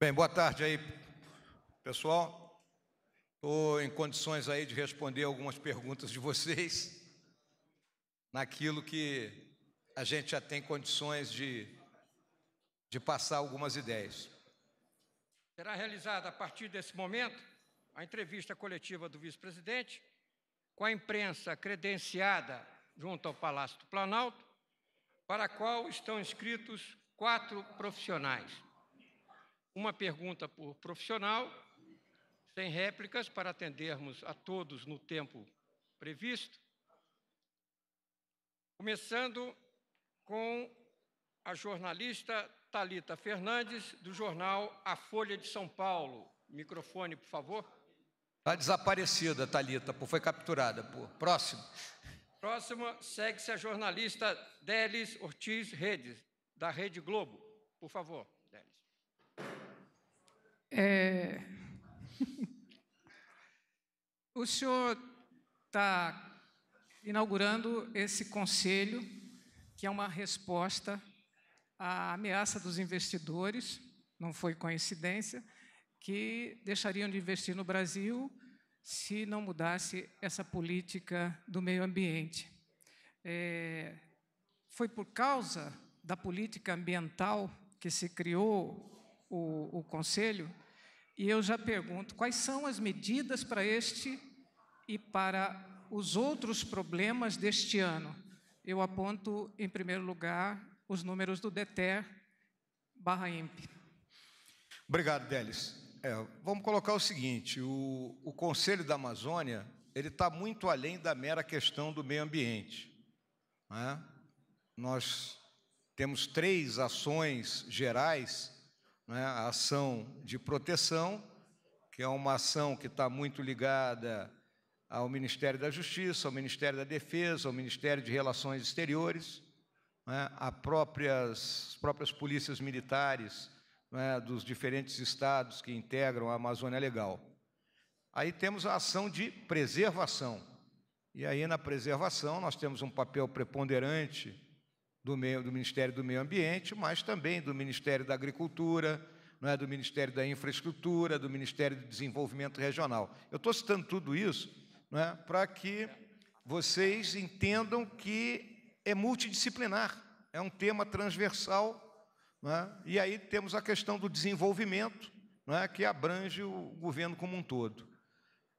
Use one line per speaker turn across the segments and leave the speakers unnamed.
Bem, boa tarde aí, pessoal. Estou em condições aí de responder algumas perguntas de vocês naquilo que a gente já tem condições de, de passar algumas ideias.
Será realizada a partir desse momento a entrevista coletiva do vice-presidente com a imprensa credenciada junto ao Palácio do Planalto, para a qual estão inscritos quatro profissionais uma pergunta por profissional, sem réplicas, para atendermos a todos no tempo previsto. Começando com a jornalista Talita Fernandes, do jornal A Folha de São Paulo. Microfone, por favor.
Está desaparecida, Talita, por foi capturada. por Próximo.
Próxima, segue-se a jornalista Delis Ortiz Redes, da Rede Globo. Por favor, Delis. É... o senhor está inaugurando esse conselho, que é uma resposta à ameaça dos investidores, não foi coincidência, que deixariam de investir no Brasil se não mudasse essa política do meio ambiente. É, foi por causa da política ambiental que se criou o, o Conselho? E eu já pergunto: quais são as medidas para este e para os outros problemas deste ano? Eu aponto, em primeiro lugar, os números do DETER barra
IMP. Obrigado, Delis. É, vamos colocar o seguinte: o, o Conselho da Amazônia ele está muito além da mera questão do meio ambiente. Né? Nós temos três ações gerais né, a ação de proteção, que é uma ação que está muito ligada ao Ministério da Justiça, ao Ministério da Defesa, ao Ministério de Relações Exteriores, né, a próprias, as próprias polícias militares né, dos diferentes estados que integram a Amazônia Legal. Aí temos a ação de preservação. E aí, na preservação, nós temos um papel preponderante do, meio, do Ministério do Meio Ambiente, mas também do Ministério da Agricultura, não é, do Ministério da Infraestrutura, do Ministério do Desenvolvimento Regional. Eu estou citando tudo isso é, para que vocês entendam que é multidisciplinar, é um tema transversal. É? E aí temos a questão do desenvolvimento, é? que abrange o governo como um todo.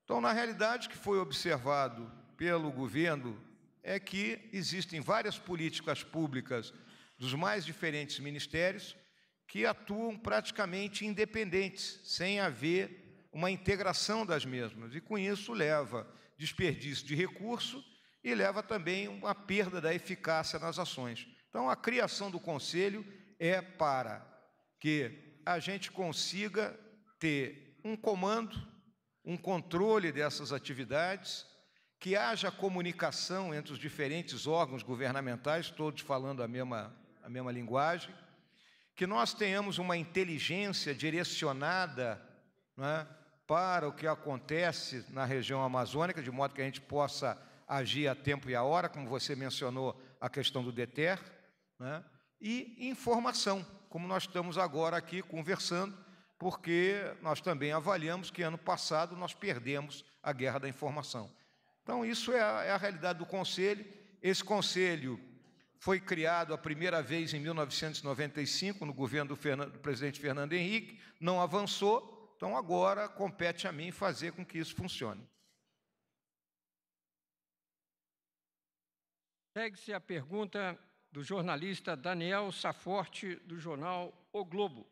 Então, na realidade, o que foi observado pelo governo é que existem várias políticas públicas dos mais diferentes ministérios que atuam praticamente independentes, sem haver uma integração das mesmas. E com isso leva desperdício de recurso e leva também uma perda da eficácia nas ações. Então, a criação do conselho é para que a gente consiga ter um comando, um controle dessas atividades que haja comunicação entre os diferentes órgãos governamentais, todos falando a mesma, a mesma linguagem, que nós tenhamos uma inteligência direcionada é, para o que acontece na região amazônica, de modo que a gente possa agir a tempo e a hora, como você mencionou a questão do DETER, né, e informação, como nós estamos agora aqui conversando, porque nós também avaliamos que ano passado nós perdemos a guerra da informação. Então, isso é a, é a realidade do conselho. Esse conselho foi criado a primeira vez em 1995, no governo do, Fernando, do presidente Fernando Henrique, não avançou, então agora compete a mim fazer com que isso funcione.
Segue-se a pergunta do jornalista Daniel Saforte, do jornal O Globo.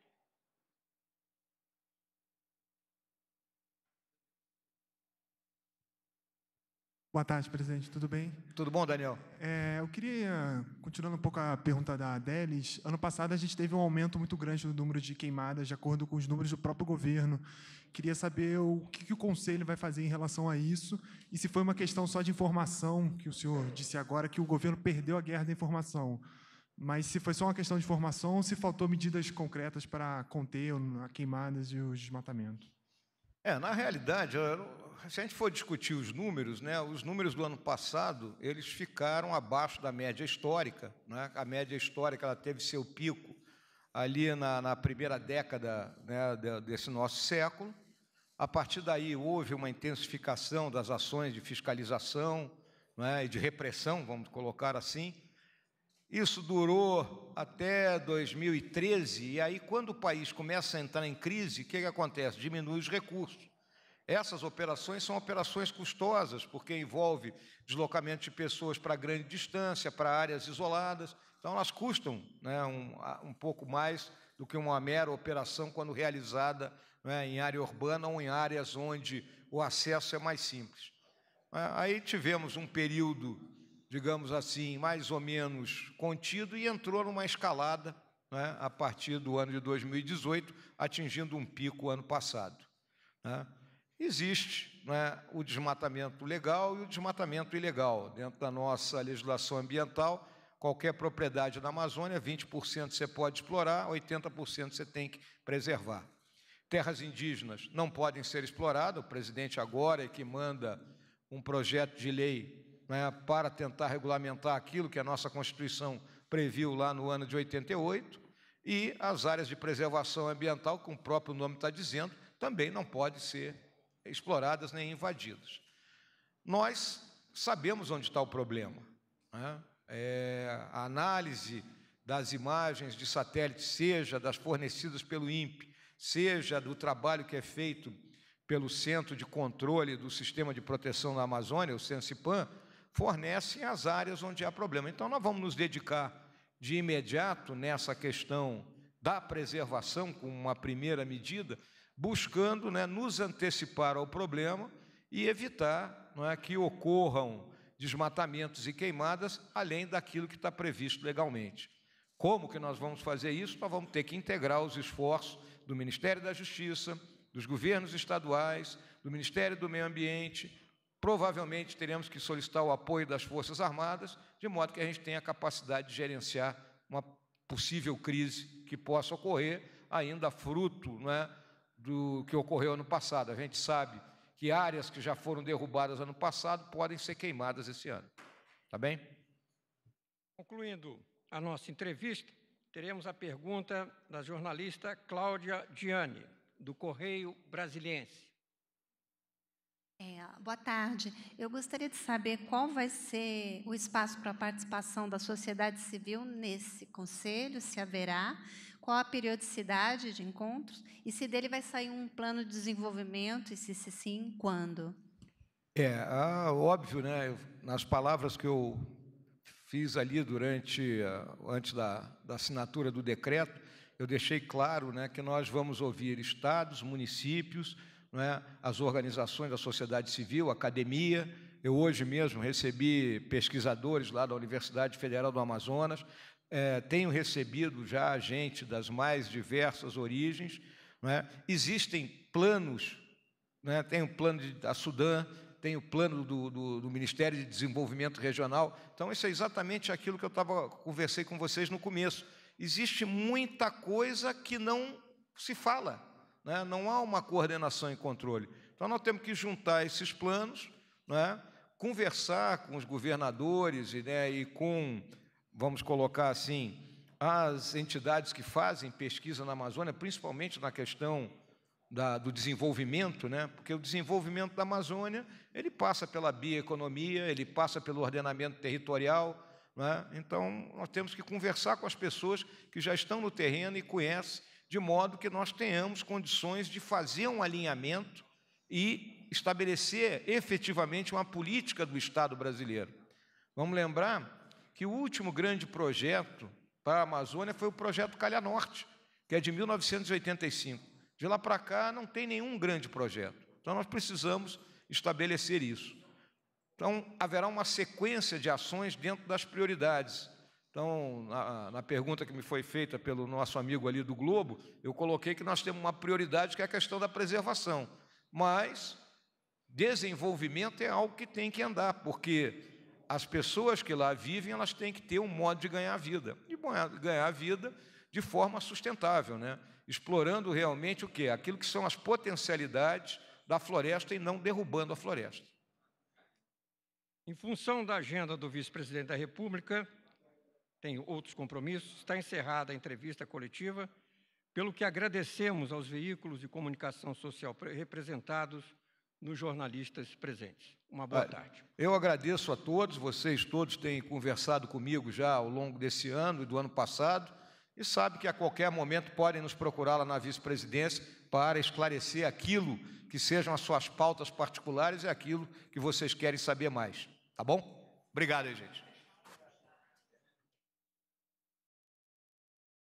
Boa tarde, presidente. Tudo bem? Tudo bom, Daniel? É, eu queria, continuando um pouco a pergunta da Adelis, ano passado a gente teve um aumento muito grande no número de queimadas, de acordo com os números do próprio governo. Queria saber o que, que o Conselho vai fazer em relação a isso e se foi uma questão só de informação, que o senhor disse agora que o governo perdeu a guerra da informação. Mas se foi só uma questão de informação ou se faltou medidas concretas para conter a queimadas e o desmatamento? É, na realidade, se a gente for discutir os números, né, os números do ano passado, eles ficaram abaixo da média histórica. Né? A média histórica ela teve seu pico ali na, na primeira década né, desse nosso século. A partir daí houve uma intensificação das ações de fiscalização né, e de repressão, vamos colocar assim, isso durou até 2013, e aí, quando o país começa a entrar em crise, o que, que acontece? Diminui os recursos. Essas operações são operações custosas, porque envolve deslocamento de pessoas para grande distância, para áreas isoladas. Então, elas custam né, um, um, pouco mais do que uma mera operação quando realizada né, em área urbana ou em áreas onde o acesso é mais simples. Aí tivemos um período digamos assim, mais ou menos contido e entrou numa escalada né, a partir do ano de 2018, atingindo um pico ano passado. Né? Existe né, o desmatamento legal e o desmatamento ilegal. Dentro da nossa legislação ambiental, qualquer propriedade na Amazônia, 20% você pode explorar, 80% você tem que preservar. Terras indígenas não podem ser exploradas, o presidente agora é que manda um projeto de lei né, para tentar regulamentar aquilo que a nossa Constituição previu lá no ano de 88, e as áreas de preservação ambiental, como o próprio nome está dizendo, também não podem ser exploradas nem invadidas. Nós sabemos onde está o problema. Né? É, a análise das imagens de satélite, seja das fornecidas pelo INPE, seja do trabalho que é feito pelo Centro de Controle do Sistema de Proteção da Amazônia, o CENSIPAM, fornecem as áreas onde há problema. Então, nós vamos nos dedicar de imediato nessa questão da preservação, como uma primeira medida, buscando né, nos antecipar ao problema e evitar não é, que ocorram desmatamentos e queimadas, além daquilo que está previsto legalmente. Como que nós vamos fazer isso? Nós vamos ter que integrar os esforços do Ministério da Justiça, dos governos estaduais, do Ministério do Meio Ambiente, Provavelmente teremos que solicitar o apoio das Forças Armadas, de modo que a gente tenha a capacidade de gerenciar uma possível crise que possa ocorrer, ainda fruto é, do que ocorreu ano passado. A gente sabe que áreas que já foram derrubadas ano passado podem ser queimadas esse ano. Tá bem?
Concluindo a nossa entrevista, teremos a pergunta da jornalista Cláudia Gianni, do Correio Brasiliense. É, boa tarde. Eu gostaria de saber qual vai ser o espaço para a participação da sociedade civil nesse conselho, se haverá, qual a periodicidade de encontros e se dele vai sair um plano de desenvolvimento e, se, se sim, quando.
É, ah, óbvio, né? Nas palavras que eu fiz ali durante, ah, antes da, da assinatura do decreto, eu deixei claro né, que nós vamos ouvir estados, municípios, não é? as organizações da sociedade civil, academia. Eu hoje mesmo recebi pesquisadores lá da Universidade Federal do Amazonas, é, tenho recebido já gente das mais diversas origens. É? Existem planos, é? tem o plano de, da Sudã, tem o plano do, do, do, Ministério de Desenvolvimento Regional. Então, isso é exatamente aquilo que eu tava, conversei com vocês no começo. Existe muita coisa que não se fala né? não há uma coordenação e controle. Então, nós temos que juntar esses planos, né? conversar com os governadores e, né, e com, vamos colocar assim, as entidades que fazem pesquisa na Amazônia, principalmente na questão da, do desenvolvimento, né? porque o desenvolvimento da Amazônia ele passa pela bioeconomia, ele passa pelo ordenamento territorial. Né? Então, nós temos que conversar com as pessoas que já estão no terreno e conhecem de modo que nós tenhamos condições de fazer um alinhamento e estabelecer efetivamente uma política do Estado brasileiro. Vamos lembrar que o último grande projeto para a Amazônia foi o projeto Calha Norte, que é de 1985. De lá para cá não tem nenhum grande projeto. Então nós precisamos estabelecer isso. Então haverá uma sequência de ações dentro das prioridades então, na, na, pergunta que me foi feita pelo nosso amigo ali do Globo, eu coloquei que nós temos uma prioridade que é a questão da preservação. Mas desenvolvimento é algo que tem que andar, porque as pessoas que lá vivem, elas têm que ter um modo de ganhar a vida, de é, ganhar a vida de forma sustentável, né? explorando realmente o que? Aquilo que são as potencialidades da floresta e não derrubando a floresta.
Em função da agenda do vice-presidente da República, tem outros compromissos, está encerrada a entrevista coletiva, pelo que agradecemos aos veículos de comunicação social representados nos jornalistas presentes. Uma boa Olha, tarde.
Eu agradeço a todos, vocês todos têm conversado comigo já ao longo desse ano e do ano passado, e sabe que a qualquer momento podem nos procurar lá na vice-presidência para esclarecer aquilo que sejam as suas pautas particulares e aquilo que vocês querem saber mais. Tá bom? Obrigado aí, gente.